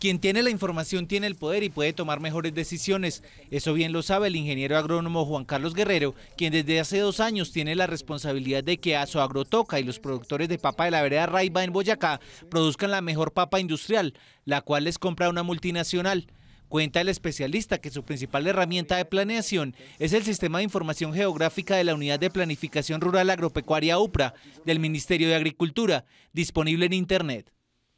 Quien tiene la información tiene el poder y puede tomar mejores decisiones. Eso bien lo sabe el ingeniero agrónomo Juan Carlos Guerrero, quien desde hace dos años tiene la responsabilidad de que agrotoca y los productores de papa de la vereda Raiba en Boyacá produzcan la mejor papa industrial, la cual les compra una multinacional. Cuenta el especialista que su principal herramienta de planeación es el Sistema de Información Geográfica de la Unidad de Planificación Rural Agropecuaria UPRA del Ministerio de Agricultura, disponible en Internet.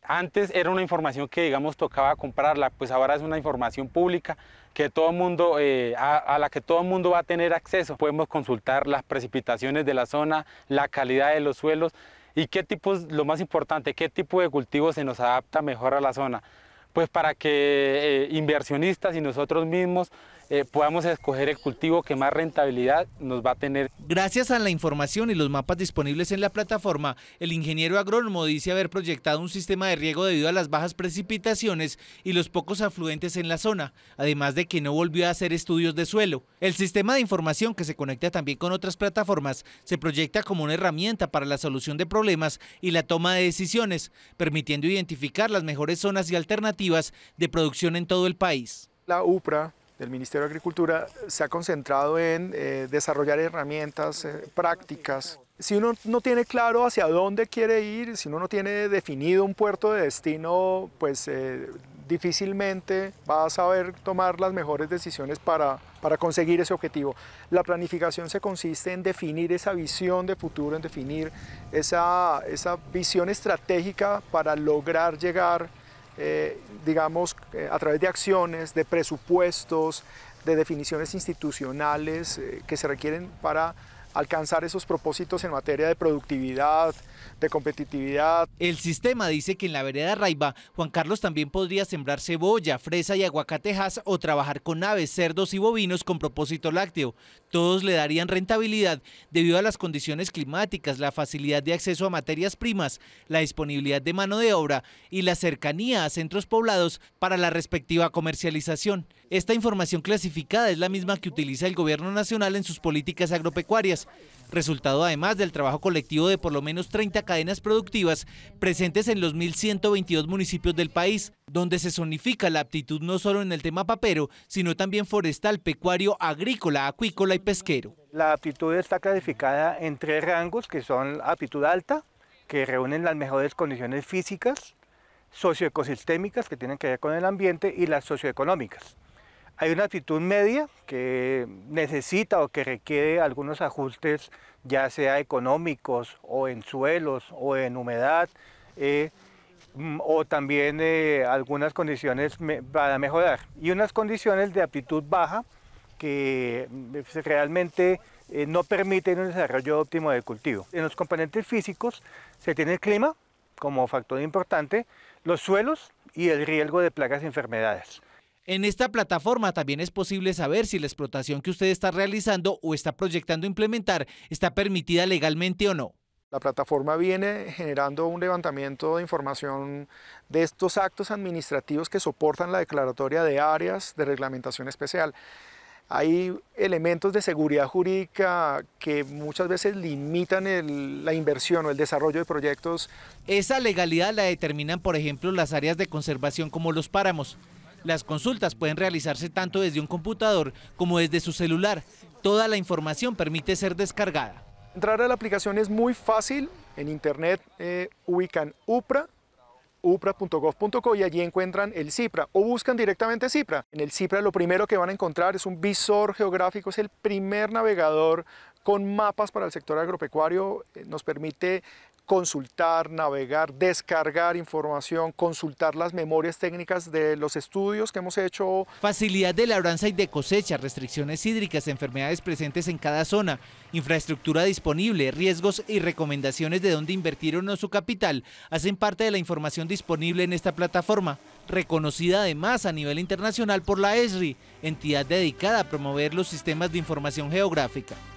Antes era una información que, digamos, tocaba comprarla, pues ahora es una información pública que todo mundo, eh, a, la que todo el mundo va a tener acceso. Podemos consultar las precipitaciones de la zona, la calidad de los suelos y qué tipos, lo más importante, qué tipo de cultivo se nos adapta mejor a la zona. Pues para que eh, inversionistas y nosotros mismos eh, podamos escoger el cultivo que más rentabilidad nos va a tener. Gracias a la información y los mapas disponibles en la plataforma, el ingeniero agrónomo dice haber proyectado un sistema de riego debido a las bajas precipitaciones y los pocos afluentes en la zona, además de que no volvió a hacer estudios de suelo. El sistema de información que se conecta también con otras plataformas se proyecta como una herramienta para la solución de problemas y la toma de decisiones, permitiendo identificar las mejores zonas y alternativas de producción en todo el país. La UPRA el Ministerio de Agricultura se ha concentrado en eh, desarrollar herramientas, eh, prácticas. Si uno no tiene claro hacia dónde quiere ir, si uno no tiene definido un puerto de destino, pues eh, difícilmente va a saber tomar las mejores decisiones para, para conseguir ese objetivo. La planificación se consiste en definir esa visión de futuro, en definir esa, esa visión estratégica para lograr llegar eh, digamos, eh, a través de acciones, de presupuestos, de definiciones institucionales eh, que se requieren para alcanzar esos propósitos en materia de productividad, de competitividad. El sistema dice que en la vereda Raiba, Juan Carlos también podría sembrar cebolla, fresa y aguacatejas o trabajar con aves, cerdos y bovinos con propósito lácteo. Todos le darían rentabilidad debido a las condiciones climáticas, la facilidad de acceso a materias primas, la disponibilidad de mano de obra y la cercanía a centros poblados para la respectiva comercialización. Esta información clasificada es la misma que utiliza el Gobierno Nacional en sus políticas agropecuarias, resultado además del trabajo colectivo de por lo menos 30 cadenas productivas presentes en los 1.122 municipios del país, donde se zonifica la aptitud no solo en el tema papero, sino también forestal, pecuario, agrícola, acuícola y pesquero. La aptitud está clasificada en tres rangos, que son aptitud alta, que reúnen las mejores condiciones físicas, socioecosistémicas, que tienen que ver con el ambiente, y las socioeconómicas. Hay una aptitud media que necesita o que requiere algunos ajustes, ya sea económicos o en suelos o en humedad, eh, mm, o también eh, algunas condiciones para mejorar. Y unas condiciones de aptitud baja que mm, realmente eh, no permiten un desarrollo óptimo del cultivo. En los componentes físicos se tiene el clima como factor importante, los suelos y el riesgo de plagas y enfermedades. En esta plataforma también es posible saber si la explotación que usted está realizando o está proyectando implementar está permitida legalmente o no. La plataforma viene generando un levantamiento de información de estos actos administrativos que soportan la declaratoria de áreas de reglamentación especial. Hay elementos de seguridad jurídica que muchas veces limitan la inversión o el desarrollo de proyectos. Esa legalidad la determinan, por ejemplo, las áreas de conservación como los páramos. Las consultas pueden realizarse tanto desde un computador como desde su celular. Toda la información permite ser descargada. Entrar a la aplicación es muy fácil. En internet eh, ubican UPRA, upra.gov.co y allí encuentran el CIPRA o buscan directamente CIPRA. En el CIPRA lo primero que van a encontrar es un visor geográfico, es el primer navegador con mapas para el sector agropecuario, eh, nos permite consultar, navegar, descargar información, consultar las memorias técnicas de los estudios que hemos hecho. Facilidad de labranza y de cosecha, restricciones hídricas, enfermedades presentes en cada zona, infraestructura disponible, riesgos y recomendaciones de dónde invertir o no su capital, hacen parte de la información disponible en esta plataforma, reconocida además a nivel internacional por la ESRI, entidad dedicada a promover los sistemas de información geográfica.